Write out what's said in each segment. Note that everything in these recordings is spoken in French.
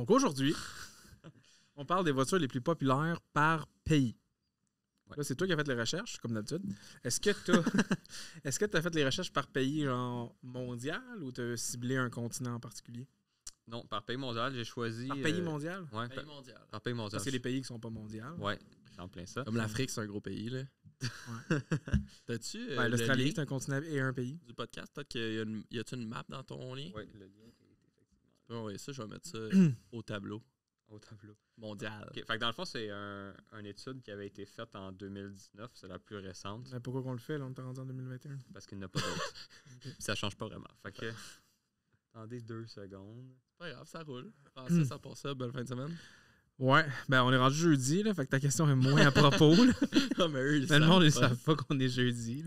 Donc aujourd'hui, on parle des voitures les plus populaires par pays. c'est toi qui as fait les recherches, comme d'habitude. Mm. Est-ce que tu as fait les recherches par pays genre mondial ou tu as ciblé un continent en particulier? Non, par pays mondial, j'ai choisi. Par pays euh, mondial? Oui, par, mondial. par pays mondial. Parce que les pays qui ne sont pas mondiaux. Oui, j'en plein ça. Comme l'Afrique, c'est un gros pays, là. Ouais. T'as-tu. Euh, L'Australie, c'est un continent et un pays. Du podcast, peut-être qu'il y a, une, une map dans ton lien? Oui, le lien. Oui, oui, ça, je vais mettre ça au tableau. Au tableau. Mondial. Fait que dans le fond, c'est un, une étude qui avait été faite en 2019. C'est la plus récente. Mais pourquoi qu'on le fait? Là, on est rendu en 2021. Parce qu'il n'y a pas d'autres. Ça Ça change pas vraiment. Fait que. Attendez deux secondes. Pas grave, ça roule. Pensez hmm. ça pour ça. Belle fin de semaine. Ouais, ben on est rendu jeudi, là, fait que ta question est moins à propos. Là. non, mais eux, ils le monde, ne savent pas qu'on est jeudi.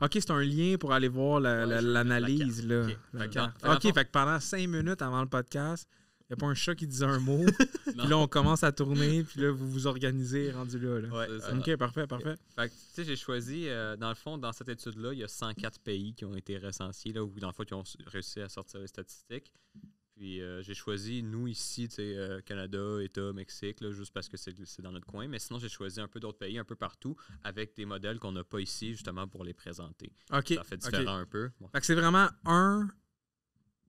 OK, c'est un lien pour aller voir l'analyse. là. OK, pendant cinq minutes avant le podcast, il n'y a pas un chat qui dit un mot. puis là, on commence à tourner, puis là, vous vous organisez rendu là. OK, parfait, parfait. tu sais, j'ai choisi, euh, dans le fond, dans cette étude-là, il y a 104 pays qui ont été recensés, là, où, dans le fond, qui ont réussi à sortir les statistiques. Puis euh, j'ai choisi nous ici, tu sais, euh, Canada, État, Mexique, juste parce que c'est dans notre coin. Mais sinon, j'ai choisi un peu d'autres pays, un peu partout, avec des modèles qu'on n'a pas ici, justement, pour les présenter. OK. Ça fait différent un peu. Fait que c'est vraiment un,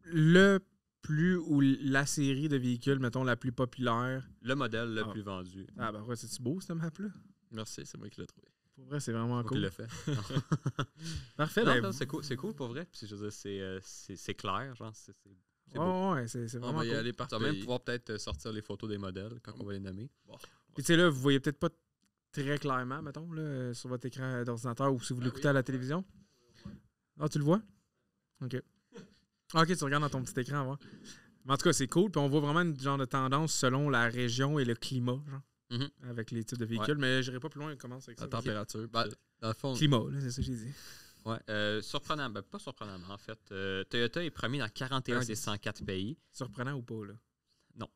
le plus ou la série de véhicules, mettons, la plus populaire. Le modèle le ah. plus vendu. Ah, ben ouais, c'est-tu beau, cette map-là? Merci, c'est moi qui l'ai trouvé. Pour vrai, c'est vraiment cool. le fait. Parfait. Ben, c'est cool, pour vrai. Je veux dire, c'est euh, clair, genre, c'est oui, c'est vraiment. On va y aller par va même pouvoir peut-être euh, sortir les photos des modèles quand on va les nommer. Puis tu sais, là, vous voyez peut-être pas très clairement, mettons, là, sur votre écran d'ordinateur ou si vous ben l'écoutez à la télévision. Ah, tu le vois? OK. Ah, OK, tu regardes dans ton petit écran, voir. Mais en tout cas, c'est cool. Puis on voit vraiment une genre de tendance selon la région et le climat, genre. Mm-hmm. Avec les types de véhicules, Mais mais j'irai pas plus loin Comment commence avec ça. La température. Ben, dans le fond. Climat, c'est ce que j'ai dit. Ouais, euh, surprenant, ben, pas surprenant, en fait. Euh, Toyota est premier dans 41 ah, des 104 pays. Surprenant ou pas, là? Non.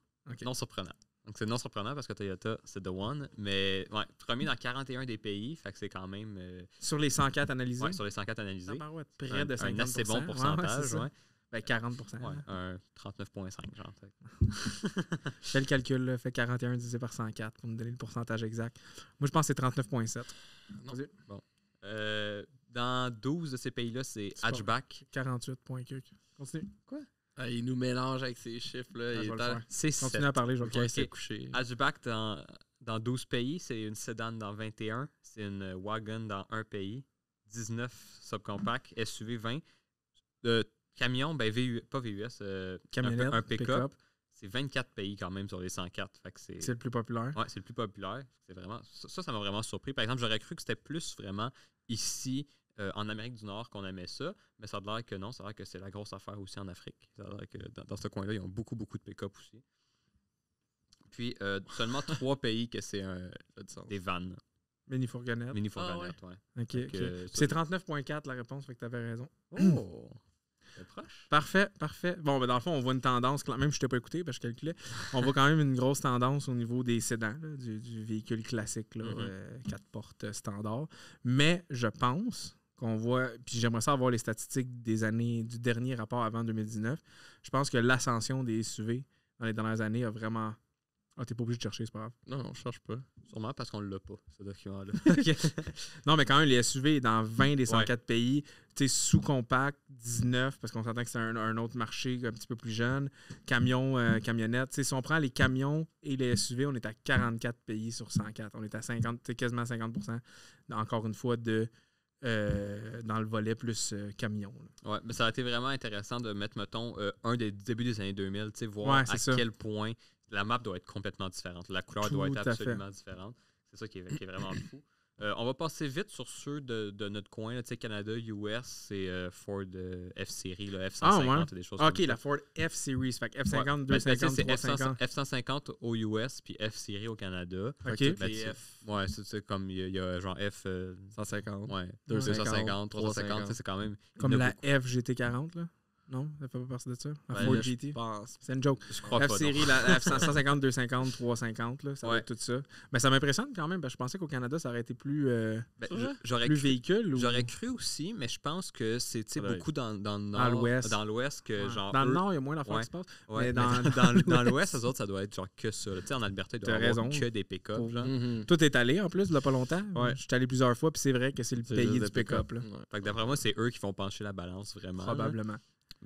Non surprenant. Donc, c'est non surprenant parce que Toyota, c'est The One. Mais, ouais, premier dans 41 des pays. Fait que c'est quand même. Euh, sur les 104 analysés? Oui, sur les 104 analysés. près de 50 C'est bon pourcentage, ouais. ben 40 39,5, hein. genre. Fais le calcul, là, fait 41 divisé par 104 pour me donner le pourcentage exact. Moi, je pense que c'est 39,7. Bon. Euh, dans 12 de ces pays-là, c'est hatchback. 48 Continue. Quoi? Ah, il nous mélange avec ces chiffres-là. Ah, Continue à parler, je vais Hatchback dans, 12 pays, c'est une sedan dans 21, c'est une wagon dans un pays, 19 subcompact, SUV 20. Le camion, ben, pas VUS, euh, un, pick-up. c'est 24 pays quand même sur les 104. c'est, le plus populaire. Oui, c'est le plus populaire. C'est vraiment, ça, ça m'a vraiment surpris. Par exemple, j'aurais cru que c'était plus vraiment ici euh, en Amérique du Nord qu'on aimait ça, mais ça a l'air que non, ça a l'air que c'est la grosse affaire aussi en Afrique. Ça a l'air que dans, ce coin-là, ils ont beaucoup, beaucoup de pick-up aussi. Puis euh, seulement trois pays que c'est des vannes. Mini-fourgonnette. Mini-fourgonnette, ah, c'est 39,4 la réponse, fait que avais raison. Oh! Proche. Parfait, parfait. Bon, ben dans le fond, on voit une tendance, même si je t'ai pas écouté, parce que je calculais, on voit quand même une grosse tendance au niveau des sédans, du, véhicule classique, mm-hmm. euh, quatre portes standard. Mais je pense, qu'on voit, puis j'aimerais ça avoir les statistiques des années, du dernier rapport avant 2019. Je pense que l'ascension des SUV dans les dernières années a vraiment. Ah, t'es pas obligé de chercher, c'est pas grave. Non, on cherche pas. Sûrement parce qu'on l'a pas, ce document-là. non, mais quand même, les SUV dans 20 des 104 pays, tu sais, sous-compact, 19, parce qu'on s'attend que c'est un, autre marché un petit peu plus jeune. camion, euh, camionnette. camionnettes. Tu si on prend les camions et les SUV, on est à 44 pays sur 104. On est à 50, quasiment 50 encore une fois, de euh, dans le volet plus euh, camion. mais ça a été vraiment intéressant de mettre, mettons, euh, un des débuts des années 2000, voir à quel point la map doit être complètement différente, la couleur doit être absolument différente. C'est ça qui qui est vraiment fou. Euh, on va passer vite sur ceux de, notre coin, sais, Canada, US, euh, euh, ah, c'est Ford F-Series, F-150 et des choses OK, la Ford F-Series, fait F-50, 250, ben, ben F-150 au US, puis F-Series au Canada. OK. Ben, ouais, c'est comme, il y, a genre F... 150. Ouais, 250, 350, c'est quand même... Comme la fgt 40 là? Non, ça fait pas partie de ça. La ben, Ford GT. C'est une joke. la F série, la, F-150, 250, 350, là, ça va être tout ça. Mais ben, ça m'impressionne quand même, parce que je pensais qu'au Canada, ça aurait été plus, euh, ben, j'aurais véhicule. J'aurais cru aussi, mais je pense que c'est beaucoup dans, dans, le nord. Dans l'ouest. Dans l'ouest que genre. Dans le nord, il y a moins d'enfants qui se passent. Mais dans, dans l'ouest, les ça doit être genre que ça. Tu sais, en Alberta, il doit y avoir que des pick-up. Tout est allé en plus, il n'y a pas longtemps. Je suis allé plusieurs fois, puis c'est vrai que c'est le pays du pick-up. d'après moi, c'est eux qui font pencher la balance vraiment. Probablement.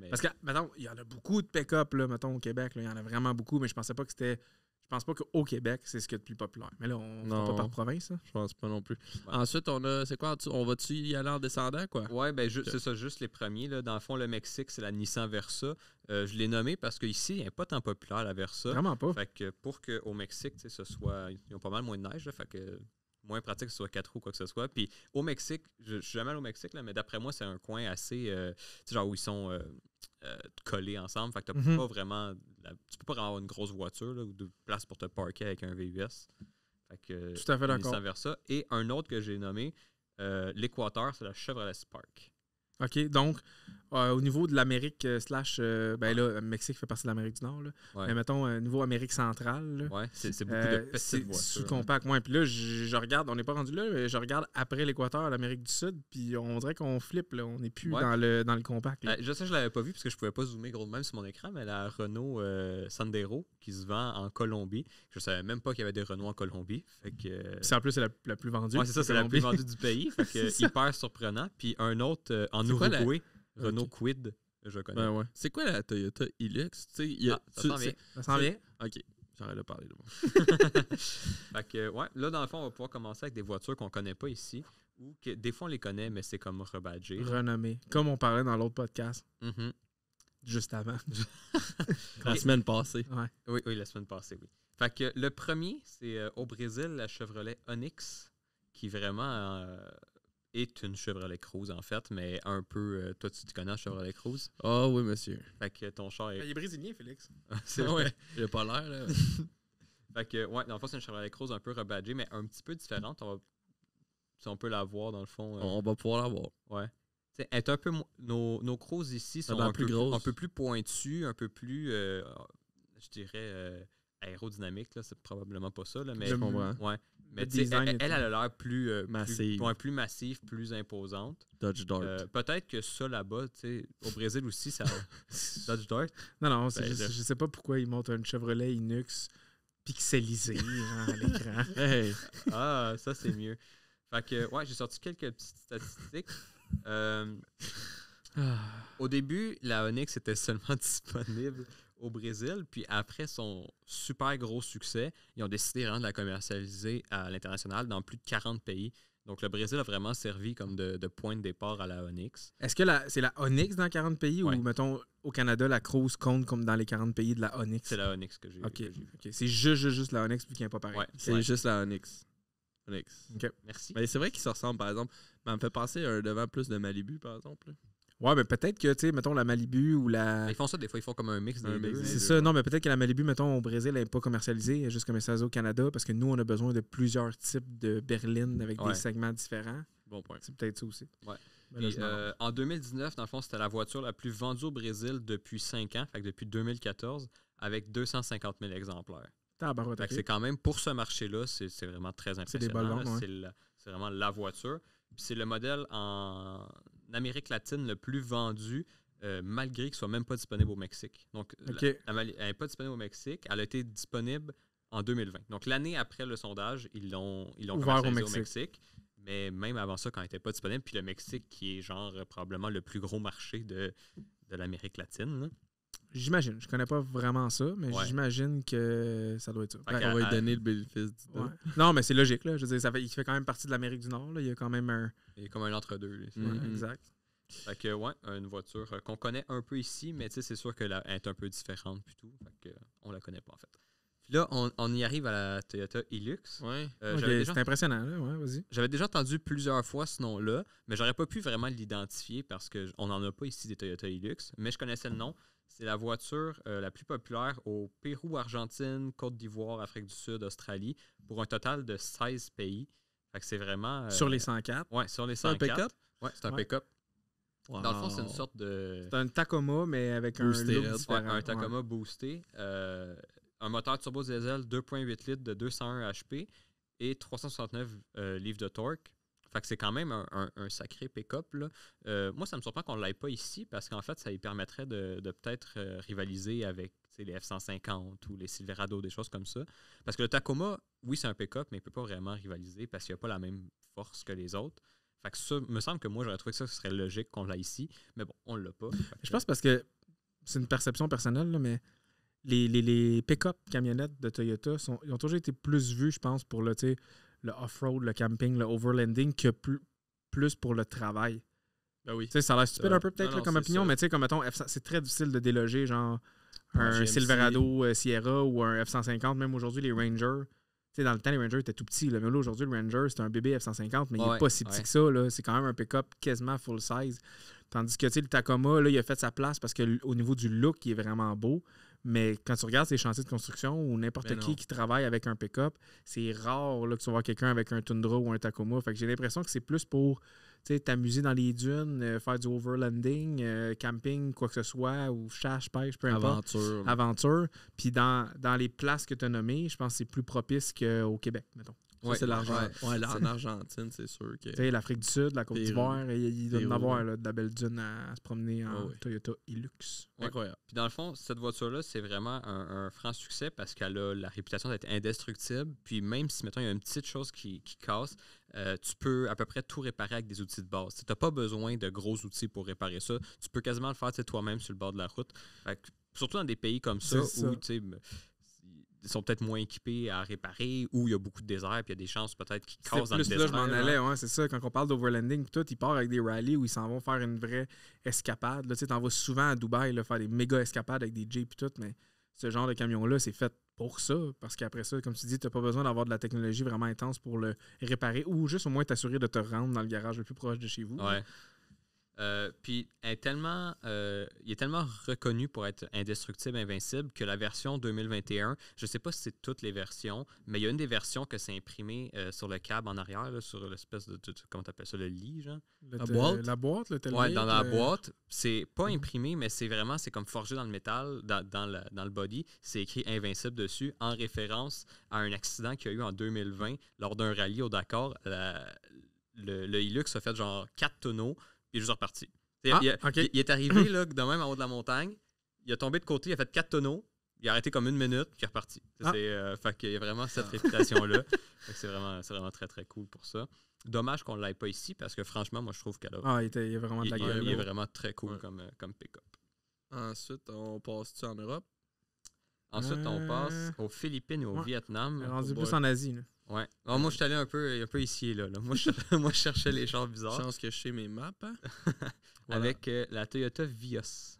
Parce que, maintenant, il y en a beaucoup de pick-up, là, mettons, au Québec. Il y en a vraiment beaucoup, mais je pensais pas que c'était. Je pense pas qu'au Québec, c'est ce qui est le plus populaire. Mais là, on ne pas par province. Hein? Je pense pas non plus. Ensuite, on a. C'est quoi On va-tu y aller en descendant, quoi Oui, ben, c'est ça, juste les premiers. Dans le fond, le Mexique, c'est la Nissan Versa. Euh, je l'ai nommé parce qu'ici, n'y a pas tant populaire, la Versa. Vraiment pas. Fait que pour qu'au Mexique, ce soit. Ils ont pas mal moins de neige. fait que moins pratique que ce soit quatre roues, quoi que ce soit. Puis au Mexique, je, suis jamais allé au Mexique, là, mais d'après moi, c'est un coin assez. Euh, sais, genre où ils sont euh, euh, collés ensemble. Fait que tu mm-hmm. pas vraiment. tu peux pas avoir une grosse voiture ou de place pour te parquer avec un VUS. Fait que, Tout à fait d'accord. Et un autre que j'ai nommé, l'Équateur, c'est la Chevrolet Spark. OK, donc, euh, au niveau de l'Amérique euh, slash, euh, ben là, Mexique fait partie de l'Amérique du Nord, là. Mais mettons, au niveau Amérique centrale. ouais, c'est beaucoup de petites Sous-compact, hein. moins Puis là, je, regarde, on n'est pas rendu là, mais je regarde après l'équateur, l'Amérique du Sud, puis on dirait qu'on flippe, là. On n'est plus dans, le, dans le compact. Là. je sais, je l'avais pas vu parce que je pouvais pas zoomer gros de même sur mon écran, mais la Renault Sandero qui se vend en Colombie. Je savais même pas qu'il y avait des Renault en Colombie. Fait que... C'est en plus, c'est la, plus vendue. c'est ça, c'est la plus vendue du pays. hyper surprenant. Puis un autre en c'est quoi La... Renault Quid, je connais. Ben c'est quoi la Toyota Hilux? Ah, ça s'en vient. Ça s'en vient? OK. j'arrête de fait que, ouais, là, dans le fond, on va pouvoir commencer avec des voitures qu'on connaît pas ici. Ou que des fois, on les connaît, mais c'est comme rebadgé. Renommé. Comme on parlait dans l'autre podcast. Mm-hmm. Juste avant. la semaine passée. Oui, la semaine passée, oui. Fait que le premier, c'est euh, au Brésil, la Chevrolet Onix, qui vraiment. Euh, est une Chevrolet Cruze, en fait, mais un peu. Euh, toi, tu te connais, Chevrolet Cruze Ah oui, monsieur. Fait que ton char est. Ah, il est brésilien, Félix. c'est ah vrai. Il a pas l'air, là. fait que, ouais, dans le c'est une Chevrolet Cruze un peu rebadgée, mais un petit peu différente. On, si on peut la voir, dans le fond. Euh. On va pouvoir la voir. Ouais. T'sais, être un peu nos, nos Cruzes ici sont un plus peu, un peu plus pointues, un peu plus, euh, je dirais, aérodynamiques. C'est probablement pas ça, là, mais. Je comprends. Ouais. Mais elle, a l'air plus, euh, massive. Plus, plus, plus imposante. Dodge Dart. Euh, peut-être que ça là-bas, tu sais, au Brésil aussi, ça. Dodge Dart. Non, non, ben, je ne je sais pas pourquoi ils montent un Chevrolet Inux pixelisé à l'écran. Ah, ça c'est mieux. Fait que, ouais, j'ai sorti quelques petites statistiques. Euh, ah. au début, la Onyx était seulement disponible au Brésil. Puis après son super gros succès, ils ont décidé vraiment de la commercialiser à l'international dans plus de 40 pays. Donc le Brésil a vraiment servi comme de, point de départ à la Onyx. Est-ce que c'est la Onyx dans 40 pays ou mettons au Canada la Cruz compte comme dans les 40 pays de la Onyx C'est la Onyx que j'ai okay. OK. C'est juste, juste, la Onyx puis qui a pas pareil. Ouais, c'est juste la Onyx. Onyx. OK. Merci. Mais c'est vrai qu'ils se ressemblent par exemple. Mais me fait passer un devant plus de Malibu par exemple. Ouais, mais ben, peut-être que, tu sais, mettons la Malibu ou la. Ils font ça des fois, ils font comme un mix des deux. Hein. C'est ça, non, mais peut-être que la Malibu, mettons, au Brésil, elle n'est pas commercialisée, elle est juste commercialisée au Canada parce que nous, on a besoin de plusieurs types de berlines avec des segments différents. Bon point. C'est peut-être ça aussi. Ouais. Euh, en 2019, dans le fond, c'était la voiture la plus vendue au Brésil depuis 5 ans, fait que depuis 2014, avec 250 000 exemplaires. C'est quand même, pour ce marché-là, c'est vraiment très impressionnant. C'est c'est vraiment la voiture. C'est le modèle en L'Amérique latine le plus vendu, euh, malgré qu'il soit même pas disponible au Mexique. Donc, elle n'est pas disponible au Mexique. Elle a été disponible en 2020. Donc, l'année après le sondage, ils l'ont ils l'ont au Mexique. au Mexique. Mais même avant ça, quand elle n'était pas disponible, puis le Mexique, qui est genre euh, probablement le plus gros marché de, de l'Amérique latine. J'imagine. Je connais pas vraiment ça, mais j'imagine que ça doit être ça. on va lui donner le bénéfice du Non, mais c'est logique. Là. Je veux ça fait, il fait quand même partie de l'Amérique du Nord. Il y a quand même un. Il y comme un entre-deux. Mm-hmm. Exact. Fait que, ouais, une voiture euh, qu'on connaît un peu ici, mais c'est sûr qu'elle est un peu différente. plutôt. tout. Fait on la connaît pas, en fait. Puis là, on, y arrive à la Toyota Hilux. Ouais. Euh, c'est impressionnant, Ouais, vas-y. J'avais déjà entendu plusieurs fois ce nom-là, mais j'aurais pas pu vraiment l'identifier parce qu'on n'en a pas ici des Toyota Hilux. Mais je connaissais le nom. C'est la voiture euh, la plus populaire au Pérou, Argentine, Côte d'Ivoire, Afrique du Sud, Australie, pour un total de 16 pays. c'est vraiment. Euh, sur les 104 Oui, sur les 104. C'est un pick-up c'est un pick-up. Dans le fond, c'est une sorte de. C'est un Tacoma, mais avec un look un Tacoma boosté. Euh, un moteur turbo diesel 2,8 litres de 201 HP et 369 livres de torque. Fait que c'est quand même un, sacré pick-up. Euh, moi, ça me surprend qu'on ne l'aille pas ici parce qu'en fait, ça lui permettrait de, peut-être euh, rivaliser avec les F-150 ou les Silverado, des choses comme ça. Parce que le Tacoma, oui, c'est un pick-up, mais il ne peut pas vraiment rivaliser parce qu'il n'a pas la même force que les autres. Fait que ça, me semble que moi, j'aurais trouvé que ça serait logique qu'on l'aille ici, mais bon, on l'a pas. Je pense parce que c'est une perception personnelle, mais les, pick-up camionnettes de Toyota ils ont toujours été plus vus, je pense, pour le, le off-road, le camping, le overlanding que plus, pour le travail. Ben oui. ça a l'air stupide euh, un peu peut-être comme opinion, mais tu sais, comme c'est très difficile de déloger genre un Silverado euh, Sierra ou un F-150, même aujourd'hui les Rangers. dans le temps, les Rangers étaient tout petits. Mais là, aujourd'hui, le Ranger, c'est un bébé F-150, mais il n'est pas si petit que ça. C'est quand même un pick-up quasiment full size. Tandis que le Tacoma, là, il a fait sa place parce qu'au niveau du look, il est vraiment beau. Mais quand tu regardes ces chantiers de construction ou n'importe qui qui travaille avec un pick-up, c'est rare là, que tu vois quelqu'un avec un Tundra ou un Tacoma. Fait que j'ai l'impression que c'est plus pour t'amuser dans les dunes, euh, faire du overlanding, euh, camping, quoi que ce soit, ou chasse, pêche, peu importe. Aventure. Aventure. Puis dans, dans les places que tu as nommées, je pense que c'est plus propice qu'au Québec, mettons. Ouais, c'est l'Argentine. c'est sûr. l'Afrique du Sud, la Côte d'Ivoire, il doit y en avoir de la belle dune à, se promener en Toyota Hilux. Incroyable. Puis dans le fond, cette voiture-là, c'est vraiment un, franc succès parce qu'elle a la réputation d'être indestructible. Puis même si, mettons, il y a une petite chose qui, casse, euh, tu peux à peu près tout réparer avec des outils de base. Tu n'as pas besoin de gros outils pour réparer ça. Tu peux quasiment le faire toi-même sur le bord de la route. surtout dans des pays comme ça, où, sont peut-être moins équipés à réparer ou il y a beaucoup de désert puis il y a des chances peut-être qu'ils causent dans le désert. Là, je m'en allais, hein. c'est ça. Quand on parle d'overlanding, tout, ils partent avec des rallyes où ils s'en vont faire une vraie escapade. Là, tu t'en vas souvent à Dubaï là, faire des méga escapades avec des jeeps et tout, mais ce genre de camion-là, c'est fait pour ça, parce qu'après ça, comme tu dis, tu n'as pas besoin d'avoir de la technologie vraiment intense pour le réparer ou juste au moins t'assurer de te rendre dans le garage le plus proche de chez vous. Ouais. Euh, puis tellement, euh, il est tellement reconnu pour être indestructible, invincible, que la version 2021, je ne sais pas si c'est toutes les versions, mais il y a une des versions que c'est imprimé euh, sur le câble en arrière, sur l'espèce de, de, de, comment ça, le lit, genre? la boîte? La boîte, le Oui, dans la boîte. C'est pas mhm. imprimé, mais c'est vraiment, c'est comme forgé dans le métal, dans, le body. C'est écrit invincible dessus, en référence à un accident qu'il y a eu en 2020 lors d'un rallye au Dakar. le, le Hilux a fait genre quatre tonneaux il est juste reparti. Ah, il, est arrivé là, de même en haut de la montagne, il a tombé de côté, il a fait quatre tonneaux, il a arrêté comme une minute, puis il est reparti. Ah. Euh, y a vraiment cette ah. réputation-là. c'est vraiment, très, très cool pour ça. Dommage qu'on ne l'aille pas ici, parce que franchement, moi, je trouve qu'elle a... il, vraiment de la gueule. Il, est vraiment très cool comme, euh, comme pick-up. Ensuite, on passe-tu en Europe? Ensuite, on passe euh, aux Philippines et au On Vietnam. Rendu plus en Asie. Là. Ouais. moi, je suis allé un peu, un peu ici et là. Moi, je, moi, je cherchais les chars bizarres. pense que je mes maps. Hein. Avec euh, la Toyota Vios.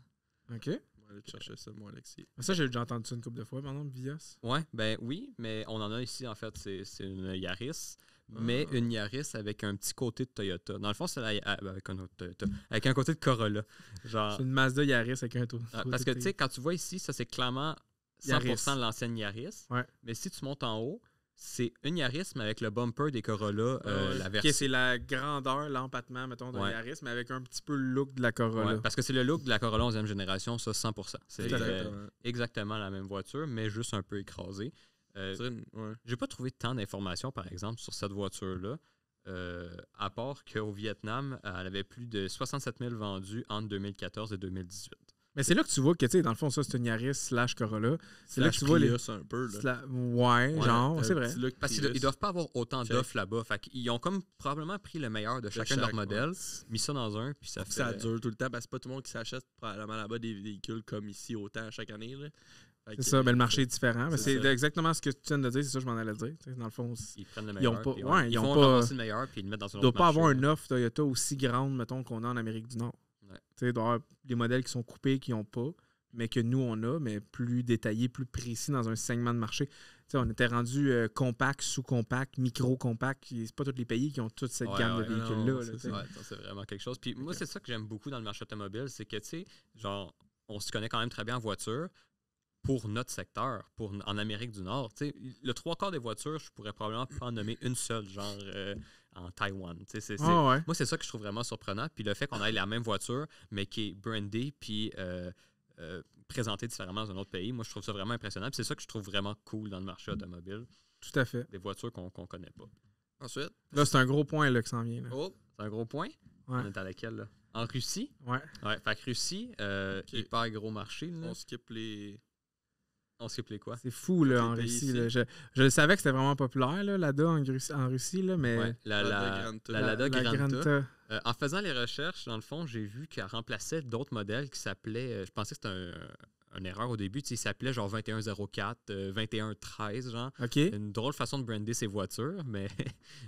OK. On va chercher ça, moi, Alexis. Ça, j'ai déjà entendu ça une couple de fois, pardon, Vios. Ouais, ben oui, mais on en a ici, en fait. C'est une Yaris mais ah. une Yaris avec un petit côté de Toyota. Dans le fond, c'est ah, avec un autre Toyota, avec un côté de Corolla. Genre, c'est une Mazda Yaris avec un tour. Ah, parce que tu sais, quand tu vois ici, ça c'est clairement 100% de l'ancienne Yaris. Mais si tu montes en haut, c'est une Yaris, avec le bumper des Corolla, euh, la c'est la grandeur, l'empattement, mettons, d'un Yaris, mais avec un petit peu le look de la Corolla. parce que c'est le look de la Corolla 11e génération, ça, 100%. C'est euh, exactement. la même voiture, mais juste un peu écrasée. Je euh, J'ai pas trouvé tant d'informations, par exemple, sur cette voiture-là, à part qu'au Vietnam, elle avait plus de 67 000 vendus entre 2014 et 2018. Mais c'est là que tu vois que, tu sais, dans le fond, ça, c'est une Yaris slash Corolla. C'est là que tu vois les. un peu. Là. Ouais, genre, c'est vrai. Parce qu'ils doivent pas avoir autant d'offres là-bas. Fait qu'ils ont comme probablement pris le meilleur de chacun de, leurs modèles, mis ça dans un, puis ça fait. Ça dure tout le temps. Parce que c'est pas tout le monde qui s'achète probablement là-bas des véhicules comme ici autant chaque année. Là. C'est ça, mais le marché est différent. C'est exactement ce que tu viens de dire, c'est ça que je m'en allais dire. Dans le fond, ils prennent le meilleur. Ils, ont pas, ils, ont pas, le meilleur puis ils le mettent dans un autre. ne pas avoir une offre Toyota aussi grande, mettons, qu'on a en Amérique du Nord. Tu sais, d'avoir des modèles qui sont coupés, qui n'ont pas, mais que nous, on a, mais plus détaillés, plus précis dans un segment de marché. Tu on était rendu euh, compact, sous-compact, micro-compact. C'est pas tous les pays qui ont toute cette gamme de véhicules-là. c'est vraiment quelque chose. Puis moi, c'est ça que j'aime beaucoup dans le marché automobile, c'est que, tu sais, genre, on se connaît quand même très bien en voiture pour notre secteur, pour, en Amérique du Nord. le trois quarts des voitures, je pourrais probablement pas en nommer une seule, genre... Euh, en Taïwan. Ah moi, c'est ça que je trouve vraiment surprenant. Puis le fait qu'on ait la même voiture, mais qui est brandée, puis euh, euh, présentée différemment dans un autre pays, moi, je trouve ça vraiment impressionnant. c'est ça que je trouve vraiment cool dans le marché mm. automobile. Tout à fait. Des voitures qu'on ne connaît pas. Ensuite. Là, c'est un gros point là, qui s'en vient. Oh. C'est un gros point. Ouais. On est à laquelle, là? En Russie? Ouais. Ouais. Fait que Russie, euh, hyper gros marché. On skip les. On skip quoi? C'est fou, là, en Russie. Je, savais que c'était vraiment populaire, là, l'ADA en, Russie, en Russie là, mais... la, LADA Granta. Euh, en faisant les recherches, dans le fond, j'ai vu qu'elle remplaçait d'autres modèles qui s'appelaient... Euh, je pensais que c'était un, une erreur au début. Ils s'appelaient s'appelait genre 2104, 2113, euh, genre. Une drôle façon de brander ses voitures, mais,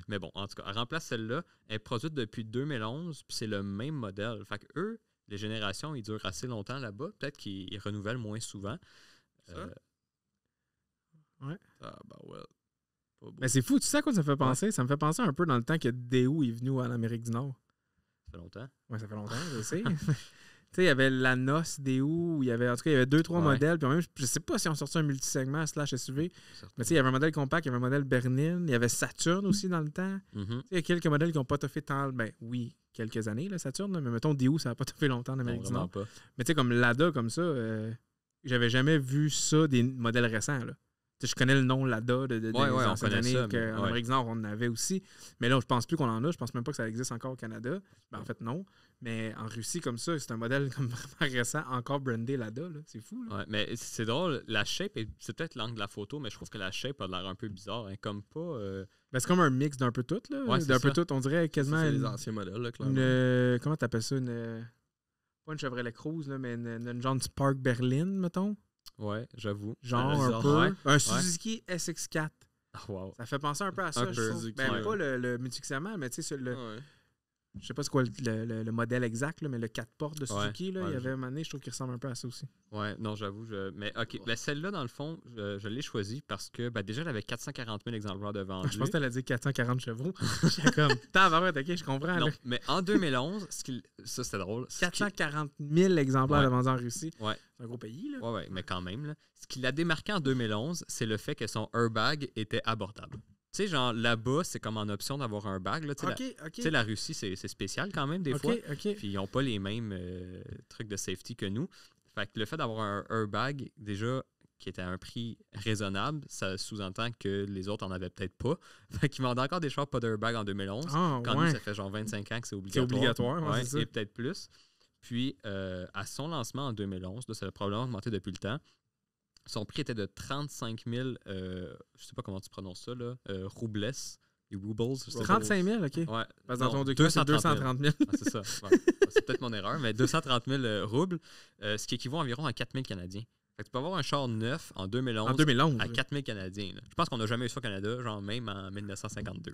mais bon, en tout cas, elle remplace celle-là. Elle est produite depuis 2011, puis c'est le même modèle. Fait eux, les générations, ils durent assez longtemps là-bas. Peut-être qu'ils renouvellent moins souvent. Euh, ouais. Ah, bah ouais. Mais c'est fou, tu sais à quoi ça me fait penser? Ça me fait penser un peu dans le temps que Deo est venu en Amérique du Nord. Ça fait longtemps. ouais ça fait longtemps, je sais. tu sais, il y avait la noce Deo, il y avait, en tout cas, il y avait deux, trois modèles. Puis même, je sais pas si on sortait un multisegment slash SUV. Mais tu sais, il y avait un modèle compact, il y avait un modèle Bernin, il y avait Saturn aussi dans le temps. Mm-hmm. tu sais Il y a quelques modèles qui n'ont pas toffé tant. Ben oui, quelques années, là, Saturn, mais mettons Déo, ça n'a pas toffé longtemps en Amérique du Nord. Pas. Mais tu sais, comme l'ADA, comme ça. Euh, j'avais jamais vu ça des modèles récents. Là. Je connais le nom Lada de, de des années qu'en ouais. on en avait aussi. Mais là, je pense plus qu'on en a. Je pense même pas que ça existe encore au Canada. Ben, en fait, non. Mais en Russie, comme ça, c'est un modèle comme vraiment récent, encore brandé Lada. C'est fou. mais c'est drôle. La shape, c'est peut-être l'angle de la photo, mais je trouve que la shape a l'air un peu bizarre. Hein. comme pas. Euh, ben, c'est comme un mix d'un peu tout. Là. d'un peu tout. On dirait quasiment. C'est les anciens modèles, là, clairement. Une, euh, comment t'appelles ça une, euh, pas une Chevrolet Cruze, là, mais une, genre de Spark Berlin, mettons. Ouais, j'avoue. Genre un, peu. Un Suzuki SX4. Ah, wow. Ça fait penser un peu à ça. je ben, pas le, le multicaméral, mais tu sais, le, je ne sais pas c'est quoi le, modèle exact, mais le 4 portes de Suzuki, il y avait un année, je trouve qu'il ressemble un peu à ça aussi. Ouais, non, j'avoue. Mais OK, celle-là, dans le fond, je, l'ai choisie parce que ben, déjà, elle avait 440 000 exemplaires de vente. Ah, je pense qu'elle a dit 440 chevaux. J'étais comme, OK, je comprends. Non, mais en 2011, ce qui... ça, c'était drôle. 440 000 exemplaires de vendus en Russie. C'est un gros pays, là. Ouais, mais quand même. Ce qui l'a démarqué en 2011, c'est le fait que son airbag était abordable. Tu sais, là-bas, c'est comme en option d'avoir un bag Là. la, Russie, c'est spécial quand même, des fois. Puis ils n'ont pas les mêmes euh, trucs de safety que nous. Fait que le fait d'avoir un airbag, déjà, qui était à un prix raisonnable, ça sous-entend que les autres en avaient peut-être pas. Fait qu'ils vendaient encore des chars pas d'airbag en 2011. Ah, quand nous, ça fait genre 25 ans que c'est obligatoire. C'est obligatoire, Et peut-être plus. Puis, euh, à son lancement en 2011, ça a probablement augmenté depuis le temps, son prix était de 35 000, euh, je sais pas comment tu prononces ça, là, euh, roubles. roubles. 35 000, OK. Ouais. Parce dans ton document, 230 000. 000. ah, c'est ça. Ah, c'est peut-être mon erreur, mais 230 000 euh, roubles, euh, ce qui équivaut environ à 4 000 Canadiens. Fait que tu peux avoir un char neuf en 2011, à 4 à Canadiens. Je pense qu'on n'a jamais eu ça au Canada, genre même en 1952.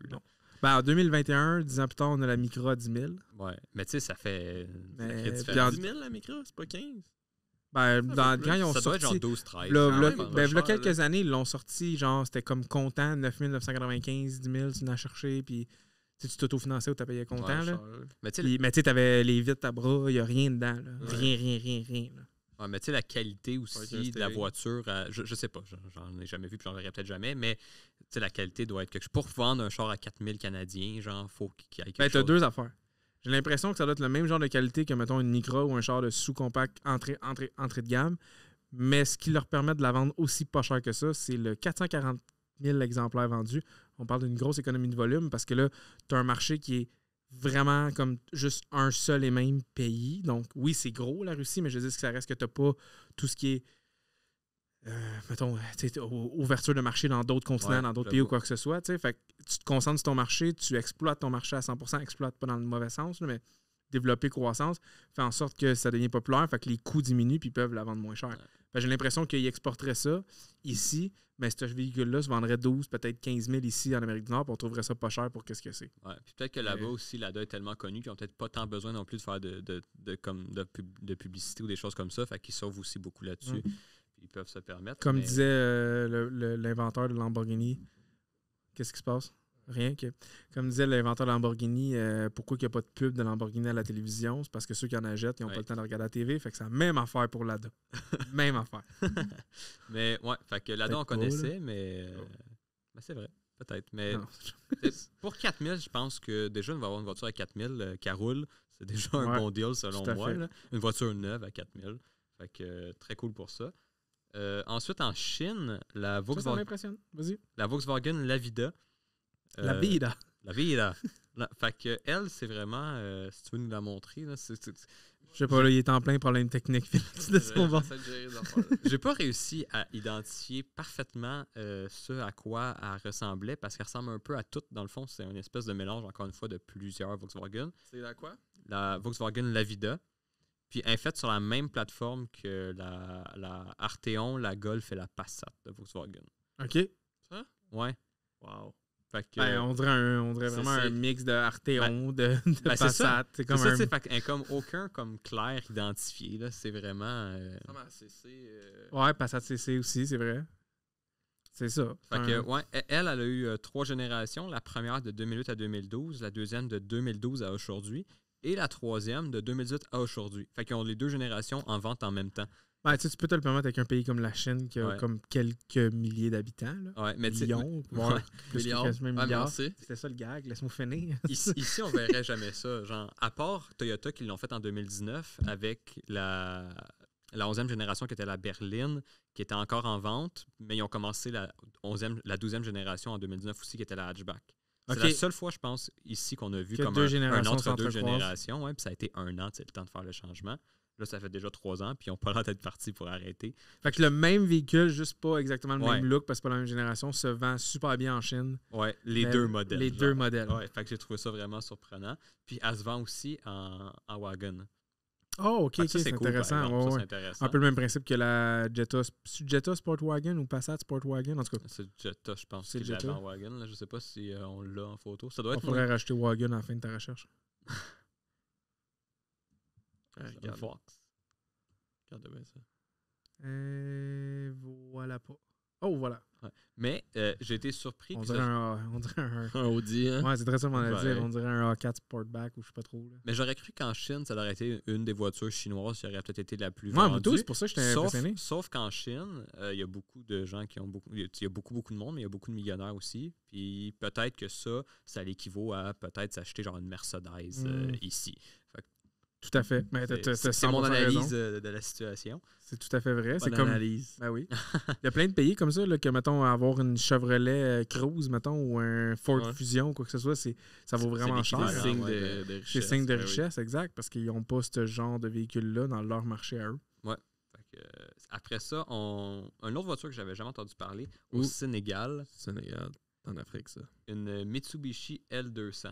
Ben, en 2021, 10 ans plus tard, on a la micro à 10 000. Ouais, mais tu sais, ça fait. Ça 10 000 la micro, c'est pas 15. Ben, quand ils ont ça sorti. Doit être genre 12, 13. Hein, ben, quelques années, ils l'ont sorti, genre, c'était comme comptant, 9995, 10 000, tu n'as cherché, puis tu t'autofinançais ou tu payé comptant. là. Mais tu sais, tu avais les vitres à bras, il n'y a rien dedans. Rien, rien, rien, rien. mais tu sais, la qualité aussi de la voiture, euh, je, je sais pas, j'en ai jamais vu, puis j'en verrai peut-être jamais, mais tu sais, la qualité doit être quelque chose. Pour vendre un char à 4000 Canadiens, genre, faut qu'il y ait quelque ben, deux affaires. J'ai l'impression que ça doit être le même genre de qualité que, mettons, une micro ou un char de sous-compact entrée, entrée, entrée de gamme. Mais ce qui leur permet de la vendre aussi pas cher que ça, c'est le 440 000 exemplaires vendus. On parle d'une grosse économie de volume parce que là, tu as un marché qui est vraiment comme juste un seul et même pays. Donc, oui, c'est gros la Russie, mais je dis que ça reste que tu n'as pas tout ce qui est euh, mettons, euh, ouverture de marché dans d'autres continents, dans d'autres pays ou quoi que ce soit. tu te concentres sur ton marché, tu exploites ton marché à 100 exploite pas dans le mauvais sens, mais développer croissance, fait en sorte que ça devient populaire, fait que les coûts diminuent puis ils peuvent la vendre moins cher. J'ai l'impression qu'ils exporteraient ça ici, mais ce véhicule-là se vendrait 12, peut-être 15 000 ici en Amérique du Nord, puis on trouverait ça pas cher pour qu'est-ce que c'est. puis peut-être que là-bas aussi, l'ADA est tellement connue qu'ils n'ont peut-être pas tant besoin non plus de faire de, comme de, publicité ou des choses comme ça, fait qu'ils sauvent aussi beaucoup là-dessus. Mm ils peuvent se permettre. Comme disait euh, l'inventeur de Lamborghini, qu'est-ce qui se passe? Rien que. Comme disait l'inventeur de Lamborghini, euh, pourquoi il n'y a pas de pub de Lamborghini à la télévision? C'est parce que ceux qui en achètent, ils n'ont pas le temps de regarder la TV. Fait que c'est la même affaire pour l'ADA. même affaire. mais ouais, fait que l'ADA, on connaissait, mais. Oh. Ben, c'est vrai, peut-être. Mais pour 4000, je pense que déjà, on va avoir une voiture à 4000 euh, qui roule. C'est déjà un bon deal selon moi. Une voiture neuve à 4000. Fait que très cool pour ça. Euh, ensuite, en Chine, la Volkswagen. La Volkswagen Lavida. la euh, Vida. La Vida. que elle, c'est vraiment. Euh, si tu veux nous la montrer, là, c'est, je sais pas, là, il est en plein problème technique. J'ai pas réussi à identifier parfaitement ce à quoi elle ressemblait parce qu'elle ressemble un peu à toutes. Dans le fond, c'est une espèce de mélange, encore une fois, de plusieurs Volkswagen. C'est la quoi La Volkswagen Lavida. Puis elle est sur la même plateforme que la, la Arteon, la Golf et la Passat de Volkswagen. OK. Ça? Ouais. Wow. Ben, on dirait, un, on vraiment un mix de Arteon, ben, de, ben, Passat. C'est comme aucun comme clair identifié. là C'est vraiment. Euh... CC, euh, Ouais, Passat CC aussi, c'est vrai. C'est ça. Fait e, elle, elle a eu euh, trois générations. La première de 2008 à 2012, la deuxième de 2012 à aujourd'hui, et la troisième de 2018 à aujourd'hui. Fait qu'ils ont les deux générations en vente en même temps. Ben, tu peux te le permettre avec un pays comme la Chine qui a comme quelques milliers d'habitants. Ouais, mais millions. Ouais, millions. C'était ça le gag, laisse-moi finir. ici, on on verrait jamais ça. Genre, à part Toyota qui l'ont fait en 2019 avec la, la 11e génération qui était la berline, qui était encore en vente, mais ils ont commencé la, 11 la 12e génération en 2019 aussi qui était la hatchback. C'est la seule fois, je pense, ici qu'on a vu comme un, entre-deux générations. puis ça a été un an, c'est le temps de faire le changement. Là, ça fait déjà trois ans, puis ils n'ont pas l'air d'être partis pour arrêter. Fait que le même véhicule, juste pas exactement le même look, parce que pas la même génération, se vend super bien en Chine. Ouais, les deux modèles. Les deux modèles. fait que j'ai trouvé ça vraiment surprenant. Puis elle se vend aussi en wagon. Oh, ok, c'est intéressant. Un peu le même principe que la Jetta, Jetta Sportwagon ou Passat Sportwagon, en tout cas. C'est Jetta, je pense. C'est Jetta. Wagon, Je sais pas si euh, on l'a en photo. Ça doit On pourrait racheter Wagon à la fin de ta recherche. euh, regarde. Fox. Regarde bien ça. Et euh, voilà pas. Oh, voilà. Mais euh, j'ai été surpris. On dirait, un, Audi. Hein? Ouais, c'est très simple à dire. On dirait un A4 Sportback ou je sais pas trop. Là. Mais j'aurais cru qu'en Chine, ça aurait été une des voitures chinoises qui aurait peut-être été la plus. Ouais, vendue. c'est pour ça que j'étais sauf, Sauf qu'en Chine, euh, il y a beaucoup de gens qui ont beaucoup. Il y a beaucoup, beaucoup de monde, mais il y a beaucoup de millionnaires aussi. Puis peut-être que ça, ça l'équivaut à peut-être s'acheter genre une Mercedes euh, hmm. ici. Tout à fait. c'est mon analyse euh, de, la situation. C'est tout à fait vrai. C'est comme. Analyse. Ben oui. Il y a plein de pays comme ça, là, que, mettons, avoir une Chevrolet euh, Cruze, mettons, ou un Ford Fusion, quoi que ce soit, ça vaut vraiment cher. C'est signe de, de, richesse. C'est signe de ben richesse, exact, parce qu'ils n'ont pas ce genre de véhicule-là dans leur marché à eux. Ouais. Euh, après ça, on... une autre voiture que j'avais jamais entendu parler, au Sénégal. Sénégal, en Afrique, ça. Une Mitsubishi L200.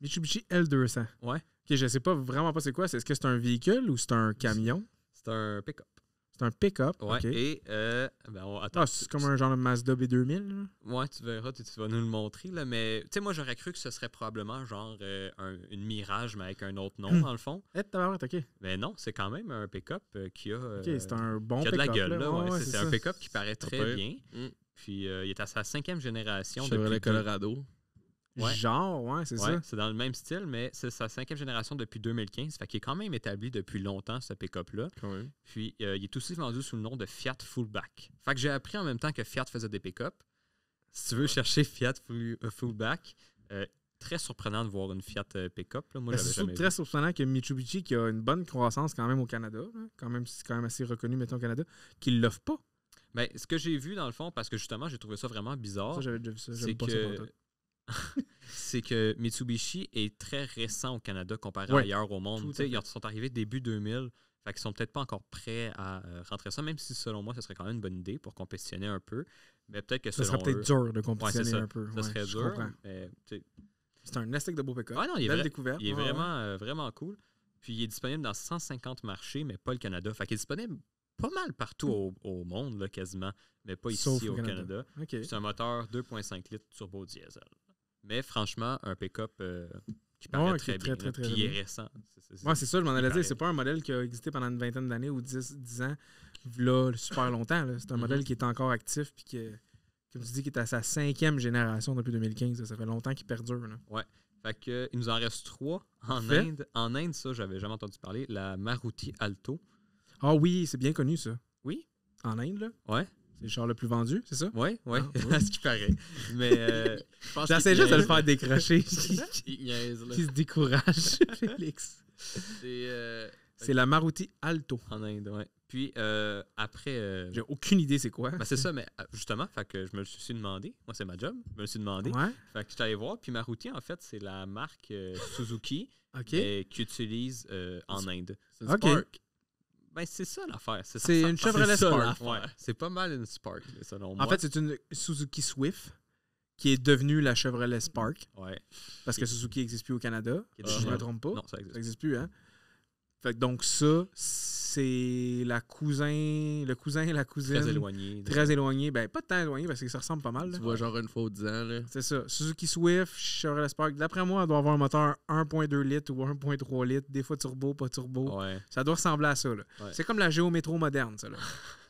Mitsubishi L200. Ouais. OK, je sais pas vraiment pas c'est quoi. Est-ce que c'est un véhicule ou c'est un camion? C'est un pick-up. C'est un pick-up. Ouais. Et euh, ben attends. Ah, c'est comme un genre de Mazda B2000. Là? Ouais, tu verras, tu, vas nous le montrer. mais tu sais, moi, j'aurais cru que ce serait probablement genre euh, une Mirage, mais avec un autre nom, hmm. dans le fond. Eh, ok. Mais non, c'est quand même un pick-up euh, qui a. ok, c'est un bon qui a de la gueule, là. c'est un pick-up qui paraît très bien. Hmm. Puis il est à sa cinquième génération. Chevrolet le Colorado. Genre, ouais, c'est ouais, C'est dans le même style, mais c'est sa cinquième génération depuis 2015. Fait qu'il est quand même établi depuis longtemps, ce pick-up-là. Puis, euh, il est aussi vendu sous le nom de Fiat Fullback. Fait que j'ai appris en même temps que Fiat faisait des pick-up. Si tu veux chercher Fiat euh, Fullback, euh, très surprenant de voir une Fiat pick-up. Moi, ben, c'est très surprenant que Mitsubishi, qui a une bonne croissance quand même au Canada, quand même, c'est quand même assez reconnu, mettons, au Canada, qu'il ne l'offre pas. Ben, ce que j'ai vu, dans le fond, parce que justement, j'ai trouvé ça vraiment bizarre. Ça, j'avais déjà vu ça. C'est que c'est que Mitsubishi est très récent au Canada comparé ailleurs au monde. Ils sont arrivés début 2000. Fait qu'ils sont peut-être pas encore prêts à euh, rentrer ça, même si selon moi, ce serait quand même une bonne idée pour compétitionner un peu. Mais peut-être que ça serait peut-être dur de compétitionner un peu. Ça C'est un estique de beau pick il est vraiment, euh, vraiment cool. Puis il est disponible dans 150 marchés, mais pas le Canada. Fait qu'il est disponible pas mal partout hmm. au, monde, là, quasiment, mais pas ici au Canada. C'est un moteur 2.5 litres turbo diesel. Mais franchement, un pick-up euh, qui ah paraît très, qui est récent. C'est ça, je m'en allais dire. C'est pas un modèle qui a existé pendant une vingtaine d'années ou 10, ans, là, super longtemps. C'est un modèle mm-hmm. qui est encore actif puis qui, comme tu dis, qui est à sa cinquième génération depuis 2015. Ça fait longtemps qu'il perdure. Oui. Fait que, il nous en reste trois en Inde. En Inde, ça, j'avais jamais entendu parler. La Maruti Alto. Ah oui, c'est bien connu, ça. Oui. En Inde, là. Ouais. C'est le char le plus vendu, c'est ça? Oui, oui, ah, à ce qui paraît. Mais euh, j'essaie juste de le faire décrocher. il, se décourage, Félix. Euh, c'est la Maruti Alto. En Inde, oui. Puis euh, après. Euh, J'ai aucune idée c'est quoi. Ben, c'est ça, mais euh, justement, fait que je me suis demandé. Moi, c'est ma job. Je me suis demandé. Fait que je suis allé voir. Puis Maruti, en fait, c'est la marque Suzuki qu'utilise qui en Inde. C'est okay. Ben, c'est ça l'affaire. C'est une Chevrolet Spark. C'est pas mal une Spark, selon en moi. En fait, c'est une Suzuki Swift qui est devenue la Chevrolet Spark. Ouais. Parce que Suzuki n'existe plus au Canada, si je ne me trompe pas. Non, ça n'existe plus. Hein? donc ça, c'est la cousin, le cousin et la cousine. Très éloigné. Très éloigné. Ben, pas tant éloigné parce que ça ressemble pas mal. Tu vois genre une fois 10 ans. C'est ça. Suzuki Swift, Chevrolet Spark. D'après moi, elle doit avoir un moteur 1.2 litres ou 1.3 litres. Des fois turbo, pas turbo. Ça doit ressembler à ça. C'est comme la géométro moderne, ça.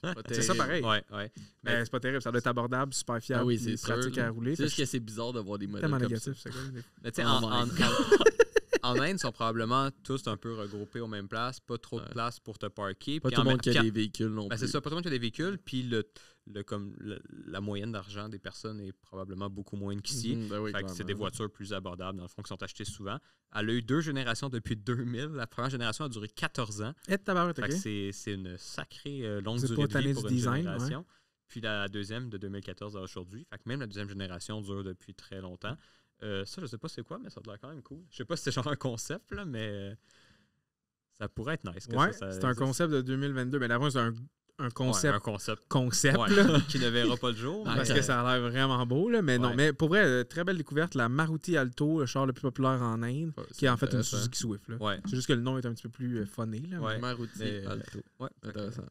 c'est ça pareil. Ouais, ouais. Ben, Mais c'est pas terrible. Ça doit être abordable, super fiable, ah pratique à rouler. C'est ce que c'est bizarre d'avoir des modèles. comme ça. en Inde, ils sont probablement tous un peu regroupés aux mêmes places, pas trop de place pour te parker. Pas tout le monde qui a des véhicules non ben, plus. C'est ça, pas tout le monde qui a des véhicules, puis le, comme la moyenne d'argent des personnes est probablement beaucoup moins qu'ici. Mhm. Ben c'est des voitures plus abordables, dans le fond, qui sont achetées souvent. Elle a eu deux générations depuis 2000. La première génération a duré 14 ans. Eh, c'est une sacrée euh, longue durée de vie pour une génération. Puis la deuxième de 2014 à aujourd'hui. Fait que même la deuxième génération dure depuis très longtemps. Euh, ça, je sais pas c'est quoi, mais ça a l'air quand même cool. Je sais pas si c'est genre un concept, là, mais euh, ça pourrait être nice. c'est un concept de 2022. Mais d'avant, c'est un, un, concept. un concept. Concept, qui ne verra pas le jour. Parce que ça a l'air vraiment beau, là. Mais non, mais pour vrai, euh, très belle découverte. La Maruti Alto, le char le plus populaire en Inde, qui est en fait une Suzuki Swift, C'est juste que le nom est un petit peu plus funné, là. Maruti Alto. Ouais, intéressant.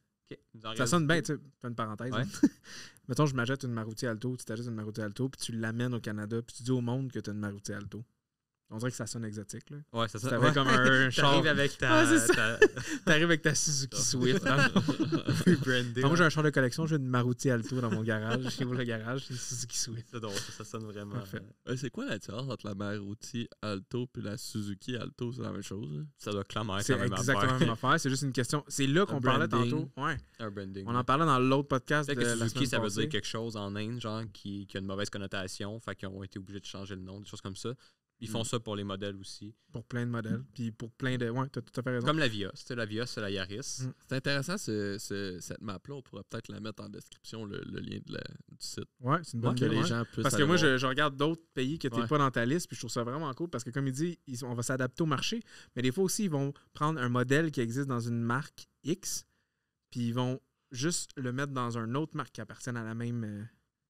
Ça sonne bien, tu Fais une parenthèse. Hein. Mettons, je m'achète une Maruti Alto, tu t'achètes une Maruti Alto, puis tu l'amènes au Canada, puis tu dis au monde que tu as une Maruti Alto. On dirait que ça sonne exotique. Là. Ouais, ça sonne. comme un char. avec ta. T'arrives avec ta Suzuki Swift. moi, j'ai un char de collection. J'ai une Maruti Alto dans mon garage. Chez vous, le garage, c'est une Suzuki Swift. C'est drôle, ça, sonne vraiment. Euh, c'est quoi la différence entre la Maruti Alto et la Suzuki Alto C'est la même chose. Ça doit clairement être C'est exactement la même affaire. C'est juste une question. C'est là qu'on parlait tantôt. Ouais. On en parlait dans l'autre podcast. De Suzuki, ça veut dire quelque chose en Inde, genre qui, qui a une mauvaise connotation. Fait qu'ils ont été obligés de changer le nom, des choses comme ça. Ils font mm. ça pour les modèles aussi. Pour plein de modèles. Mm. Puis pour plein de. Ouais, tu tout à fait raison. Comme la Vios. La Vios, c'est la Yaris. Mm. C'est intéressant, cette map-là. On pourrait peut-être la mettre en description, le, lien du site. Ouais, c'est une bonne idée. parce que moi, je, regarde d'autres pays qui tu n'es pas dans ta liste. Puis je trouve ça vraiment cool parce que, comme il dit, on va s'adapter au marché. Mais des fois aussi, ils vont prendre un modèle qui existe dans une marque X. Puis ils vont juste le mettre dans une autre marque qui appartient à la même euh,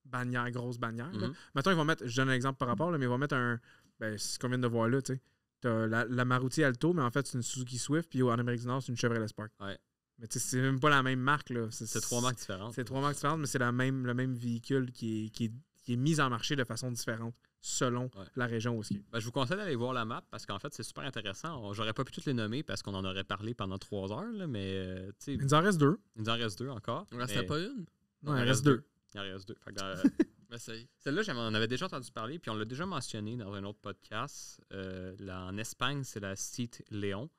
bannière, grosse bannière. Maintenant, mm-hmm. ils vont mettre. Je donne un exemple par rapport, mais ils vont mettre un ben, c'est ce qu'on vient de voir là, tu sais. la, la, Maruti Alto, mais en fait, c'est une Suzuki Swift, puis en Amérique du Nord, c'est une Chevrolet Spark. Ouais. Mais tu sais, c'est même pas la même marque, là. C'est trois marques différentes. C'est trois marques différentes, mais c'est même, le même véhicule qui est, qui, est, mis en marché de façon différente selon la région où aussi. Ben, je vous conseille d'aller voir la map parce qu'en fait, c'est super intéressant. J'aurais pas pu toutes les nommer parce qu'on en aurait parlé pendant trois heures, là, mais euh, il nous en reste deux. Il nous en reste deux encore. Il en reste pas une? Non, il, en reste, deux. Il en reste deux. Celle-là, j'en avais déjà entendu parler, puis on l'a déjà mentionné dans un autre podcast. Euh, en Espagne, c'est la Cite Léon.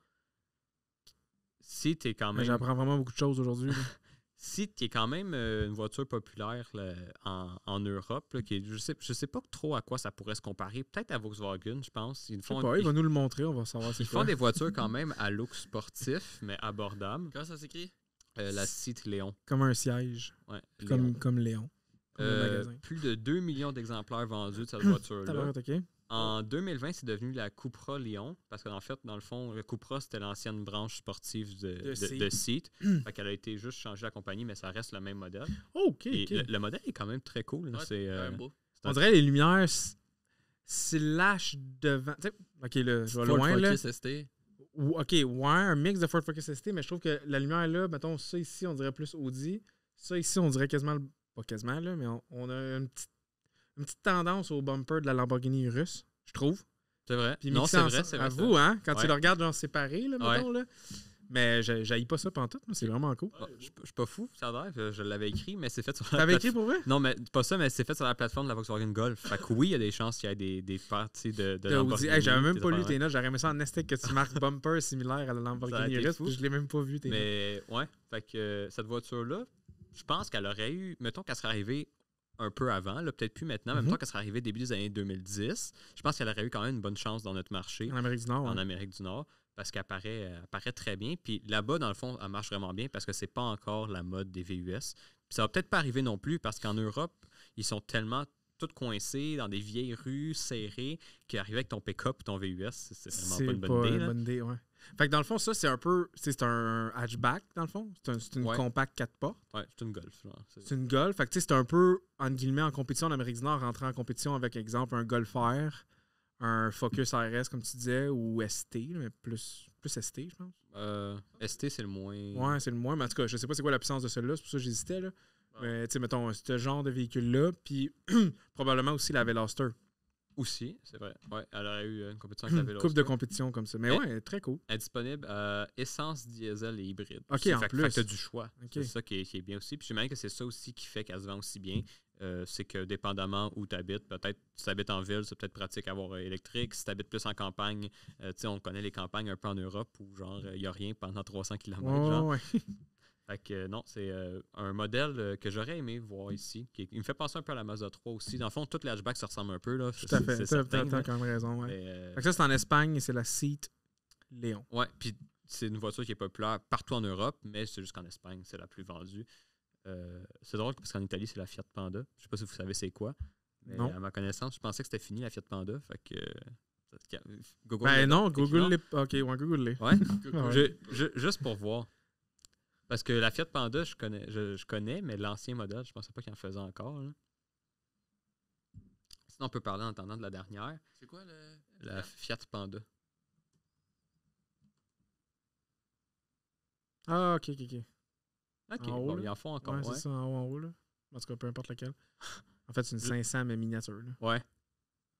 Cite est quand même. J'apprends vraiment beaucoup de choses aujourd'hui. Cite est quand même euh, une voiture populaire en, Europe. qui je sais, je sais pas trop à quoi ça pourrait se comparer. Peut-être à Volkswagen, je pense. Ils font. il va nous le montrer, on va savoir. Ils font des voitures quand même à look sportif, mais abordable. Comment ça s'écrit euh, La Cite Léon. Comme un siège. Comme, comme Léon. Euh, plus de 2 millions d'exemplaires vendus de cette voiture-là. En 2020, c'est devenu la Cupra Lyon, parce qu'en fait, dans le fond, la Cupra, c'était l'ancienne branche sportive de, de, Seat. qu'elle a été juste changée la compagnie, mais ça reste le même modèle. Oh, le, modèle est quand même très cool. Hein. Euh, on dirait les lumières slash devant. ok, là, je vais Ford loin. Focus ST. Ok, ouais, mix de Ford Focus ST, mais je trouve que la lumière là, mettons, ça ici, on dirait plus Audi. Ça ici, on dirait quasiment pas quasiment, mais on, a une petite, une petite, tendance au bumper de la Lamborghini Russe, je trouve. C'est vrai. non, c'est vrai, c'est vrai. À vous, hein, quand tu le regardes genre séparé, là, mettons, là. Mais j'ai pas ça pantoute, c'est vraiment cool. je, ne suis pas fou, ça euh, je l'avais écrit, mais c'est fait sur la T'avais écrit pour vrai? Non, mais pas ça, mais c'est fait sur la plateforme de la Volkswagen Golf. Fait que oui, il y a des chances qu'il y ait des, des parties de, de Lamborghini. J'avais même pas lu tes notes, j'aurais aimé ça en esthétique que tu marques bumper similaire à la Lamborghini Urus, je l'ai même pas vu tes mais, Mais ouais, fait que euh, cette voiture-là, je pense qu'elle aurait eu, mettons qu'elle serait arrivée un peu avant, peut-être plus maintenant, même temps mhm. qu'elle serait arrivée début des années 2010, je pense qu'elle aurait eu quand même une bonne chance dans notre marché. En Amérique du Nord. En Amérique du Nord, parce qu'elle euh, paraît, très bien. Puis là-bas, dans le fond, elle marche vraiment bien parce que c'est pas encore la mode des VUS. Puis ça va peut-être pas arriver non plus parce qu'en Europe, ils sont tellement tous coincés dans des vieilles rues serrées qu'arriver avec ton pick-up ton VUS, c'est vraiment pas une bonne idée. Fait que dans le fond, ça, c'est un peu. C'est un hatchback, dans le fond. C'est une compact 4 portes. Ouais, c'est une Golf. C'est une Golf. Fait que tu sais, c'est un peu, en guillemets, en compétition en Amérique du Nord, rentrer en compétition avec, exemple, un Golf un Focus RS, comme tu disais, ou ST, mais plus, plus ST, je pense. Euh, ST, c'est le moins. Ouais, c'est le moins. Mais en tout cas, je sais pas c'est quoi la puissance de celui-là. C'est pour ça que j'hésitais, là. Ah. Mais tu sais, mettons, ce genre de véhicule-là. Puis probablement aussi la Veloster. Aussi, c'est vrai. Ouais, elle aurait eu une compétition avec la hmm, vélo. Coupe de compétition comme ça. Mais ouais, très cool. Elle est disponible euh, essence, diesel et hybride. OK, en fait, tu as du choix. C'est ça qui est, bien aussi. Puis j'imagine que c'est ça aussi qui fait qu'elle se vend aussi bien. Euh, c'est que dépendamment où tu habites, peut-être si tu habites en ville, c'est peut-être pratique avoir euh, électrique. Si tu habites plus en campagne, tu sais, on connaît les campagnes un peu en Europe où genre il n'y a rien pendant 300 km. genre. Ouais. Fait que non, c'est euh, un modèle euh, que j'aurais aimé voir ici. Qui, il me fait penser un peu à la Mazda 3 aussi. Dans le fond, toute l'hatchback, se ressemble un peu. Là. Tout à fait. quand même raison. Euh, que ça, c'est en Espagne et c'est la Seat Léon. Ouais, puis c'est une voiture qui est populaire partout en Europe, mais c'est juste qu'en Espagne, c'est la plus vendue. c'est drôle parce qu'en Italie, c'est la Fiat Panda. Je sais pas si vous savez c'est quoi. Mais à ma connaissance, je pensais que c'était fini la Fiat Panda. Fait que. Google ben non, Google les. Ok, va Google les. Ouais, juste pour voir. Parce que la Fiat Panda, je connais, je, connais mais l'ancien modèle, je pensais pas qu'il en faisait encore. Sinon, on peut parler en attendant de la dernière. C'est quoi le. La Fiat Panda. Ah, ok, ok, ok. il en bon, en a encore. Ouais, c'est ça, en haut, en haut. Là. En tout cas, peu importe lequel. En fait, c'est une 500, mais miniature. Là. Ouais.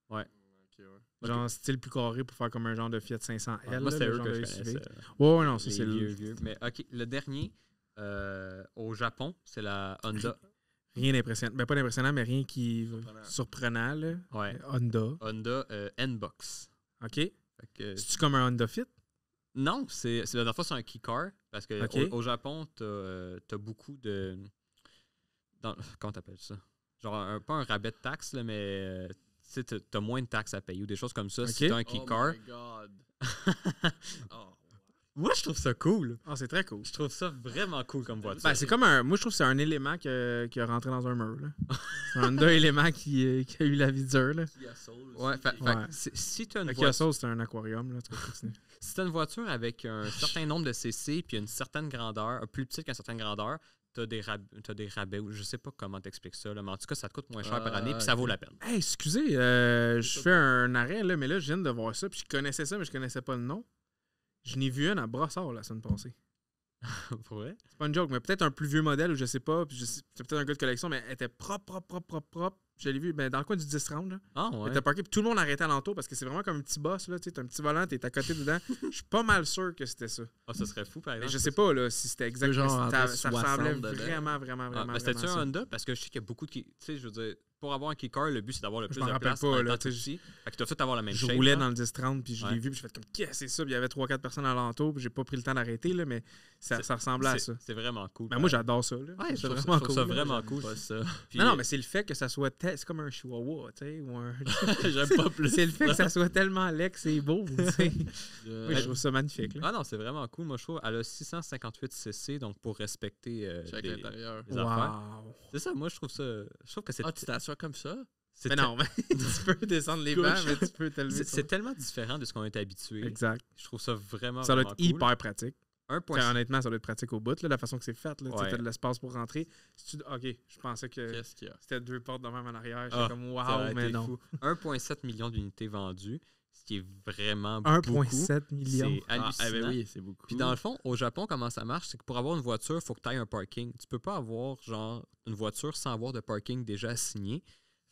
Ouais. Ok, ouais. Genre style plus carré pour faire comme un genre de Fiat 500L. moi, c'est eux que je Ouais, non, ça, c'est le vieux. Mais OK, le dernier, euh, au Japon, c'est la Honda. Rien d'impressionnant. Ben, pas d'impressionnant, mais rien qui... Surprenant. là. Ouais. Honda. Honda euh, N-Box. OK. C'est-tu comme un Honda Fit? Non, c'est la dernière fois, c'est un key car. Parce que au, Japon, t'as euh, beaucoup de... comment t'appelles ça? Genre, un, pas un rabais de taxe, là, mais euh, tu as moins de taxes à payer ou des choses comme ça si un keycard. Oh my God. Oh, moi, je trouve ça cool. Ah, c'est très cool. Je trouve ça vraiment cool comme voiture. Ben, c'est comme un. Moi, je trouve que c'est un élément qui a, rentré dans un mur. C'est un deux éléments qui, a eu la vie dure. Là. Soul. Ouais, fait, si tu une voiture. c'est un aquarium. Là, si tu une voiture avec un certain nombre de CC puis une certaine grandeur, euh, plus petite qu'une certaine grandeur, t'as des, des rabais, ou je sais pas comment t'expliques ça, là, mais en tout cas, ça te coûte moins cher par année, puis ça vaut euh, la peine. excusez, euh, je fais un arrêt, là, mais là, je viens de voir ça, puis je connaissais ça, mais je connaissais pas le nom. Je n'ai vu une à Brossard la semaine passée. ouais? C'est pas une joke, mais peut-être un plus vieux modèle, ou je sais pas, c'est peut-être un gars de collection, mais elle était propre, propre, propre, propre, propre. Je l'ai vu ben, dans le coin du 10 round. Ah parké, tout le monde arrêtait alentour parce que c'est vraiment comme un petit boss. là. as un petit volant, tu es à côté dedans. Je suis pas mal sûr que c'était ça. Ah, ça serait fou, par exemple. je sais pas là, si c'était exactement ça. Ça ressemblait vraiment, vraiment, vraiment, ah, C'était-tu un Honda? Parce que je sais qu'il y a beaucoup de. Tu sais, je veux dire, pour avoir un kicker, le but c'est d'avoir le plus je de rappelle Pas, là, as Fait que avoir la même Je roulais dans le 10-30, puis je l'ai vu, puis je fait comme, qu'est-ce que c'est ça? il y avait 3-4 personnes alentour, puis j'ai pas pris le temps d'arrêter, là, mais ça, ressemblait à ça. C'est vraiment cool. Mais moi, j'adore ça. Là. c'est vraiment cool. C'est vraiment cool. non, non, mais c'est le fait que ça soit c'est comme un chihuahua, tu sais, ou un... J'aime pas plus. c'est le fait que ça soit tellement laid que c'est beau, tu sais. je... trouve ça magnifique. Ah non, c'est vraiment cool. Moi, je trouve, elle a 658 cc, donc pour respecter les, euh, affaires. C'est ça, moi, je trouve ça... Je trouve que c'est... Ah, tu t'assures comme ça? C'est mais non, tu peux descendre les bancs, mais tu peux C'est, tellement différent de ce qu'on est habitué. Exact. Je trouve ça vraiment. Ça doit être hyper pratique. Honnêtement, ça doit être pratique au bout, la façon que c'est fait. tu as de l'espace pour rentrer. Ok, je pensais que c'était deux portes de même en arrière. J'étais ah, comme Waouh, mais non. 1,7 million d'unités vendues, ce qui est vraiment beaucoup. 1,7 million. C'est hallucinant. Ah, eh ben oui, c'est beaucoup. Puis dans le fond, au Japon, comment ça marche C'est que pour avoir une voiture, il faut que tu ailles un parking. Tu peux pas avoir genre une voiture sans avoir de parking déjà signé.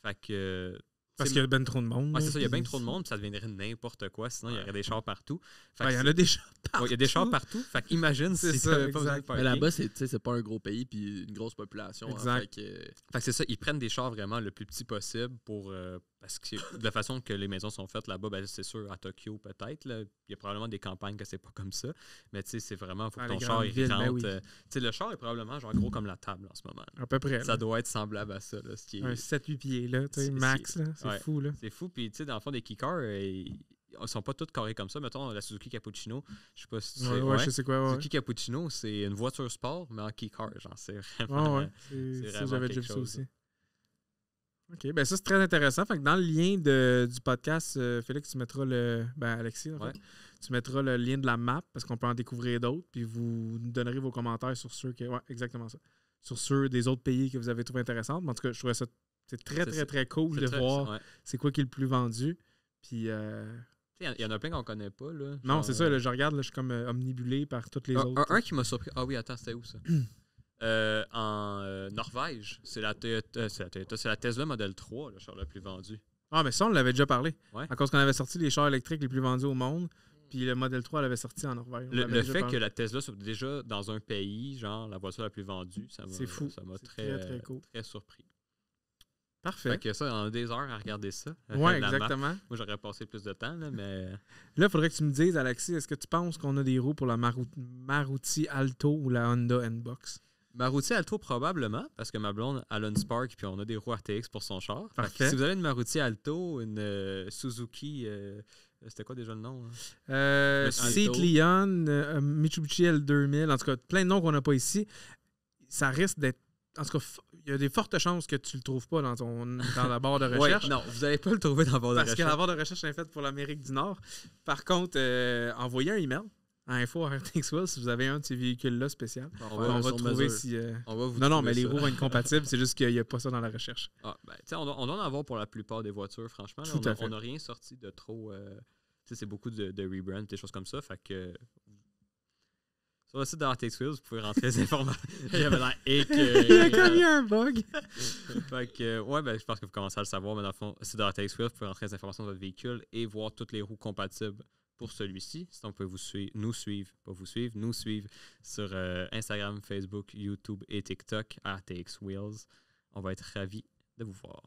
Fait que parce qu'il y a bien trop de monde. Ouais, c'est ça, il y a bien trop de monde, ça deviendrait n'importe quoi, sinon il y aurait des chars partout. Il y en a des chars partout. Il y a des chars partout. Fait imagine. si ça, pas Mais là-bas, c'est pas un gros pays, puis une grosse population. Hein. Exact. fait que, c'est ça, ils prennent des chars vraiment le plus petit possible pour. Euh, parce que de la façon que les maisons sont faites là-bas, ben, c'est sûr, à Tokyo peut-être, il y a probablement des campagnes que c'est pas comme ça. Mais tu sais, c'est vraiment, faut ah, que ton char ben rentre. Euh, le char est probablement genre gros comme la table en ce moment. À peu près. Ça doit être semblable à ça. Un 7-8 pieds, là, max. C'est fou, là. C'est fou. Puis, tu sais, dans le fond, des kickers, euh, ils ne sont pas tous carrés comme ça. Mettons la Suzuki Cappuccino. Je sais pas si tu ouais, je sais quoi. Suzuki Cappuccino, c'est une voiture sport, mais en kicker. j'en sais vraiment. ouais, c'est ça, j'avais déjà vu ça aussi. OK, ben ça, c'est très intéressant. dans le lien de, du podcast, euh, Félix, tu mettras le. Ben, Alexis, en fait, tu mettras le lien de la map parce qu'on peut en découvrir d'autres. Puis vous nous donnerez vos commentaires sur ceux que. Ouais, exactement ça sur ceux des autres pays que vous avez trouvé intéressants. En tout cas, je trouvais ça c'est très, très, très cool de voir c'est quoi qui est le plus vendu. Puis. Euh, il y en a plein qu'on connaît pas. Là, Non, c'est ça. Euh, je regarde, là, je suis comme euh, omnibulé par toutes les autres. Un, qui m'a surpris. Ah oui, attends, c'était où ça En Norvège, c'est la, c'est la Tesla Model 3, le char la plus vendue Ah, mais ça, on l'avait déjà parlé. À cause qu'on avait sorti les chars électriques les plus vendus au monde. Puis le Model 3 l'avait sorti en Norvège. Le, fait que la Tesla soit déjà dans un pays, genre la voiture la plus vendue, ça m'a, fou. Ça m'a très, très, très surpris. Parfait. Fait que ça, en des heures à regarder ça. Euh, oui, exactement. Moi, j'aurais passé plus de temps, là, mais. Là, il faudrait que tu me dises, Alexis, est-ce que tu penses qu'on a des roues pour la Maruti Alto ou la Honda N-Box? Maruti Alto, probablement, parce que ma blonde a une Spark, puis on a des roues RTX pour son char. Parfait. Si vous avez une Maruti Alto, une euh, Suzuki. Euh, c'était quoi déjà le nom? Hein? Seat Leon, Mitsubishi L2000, en tout cas, plein de noms qu'on n'a pas ici. Ça risque d'être en tout cas, il y a des fortes chances que tu le trouves pas dans, ton, dans la barre de recherche. non, vous n'allez pas le trouver dans la barre de recherche. Parce que la barre de recherche est faite pour l'Amérique du Nord. Par contre, euh, envoyez un email à info si vous avez un de ces véhicules-là spécial. on, va trouver si. Euh, non, non, mais les roues vont être compatibles. C'est juste qu'il n'y a pas ça dans la recherche. Ah, ben, on, doit, on, doit, en avoir pour la plupart des voitures, franchement. on n'a rien sorti de trop. Euh, c'est beaucoup de, de rebrand, des choses comme ça. Fait que sur le site de RTX vous pouvez rentrer les informations. Il y avait Il y a comme un bug. fait que, ouais, ben, je pense que vous commencez à le savoir, mais dans le fond, le site de RTX vous pouvez rentrer les informations de votre véhicule et voir toutes les roues compatibles pour celui-ci. Sinon, vous pouvez vous nous suivre, pas vous suivre, nous suivre sur euh, Instagram, Facebook, YouTube et TikTok, RTX Wheels. On va être ravis de vous voir.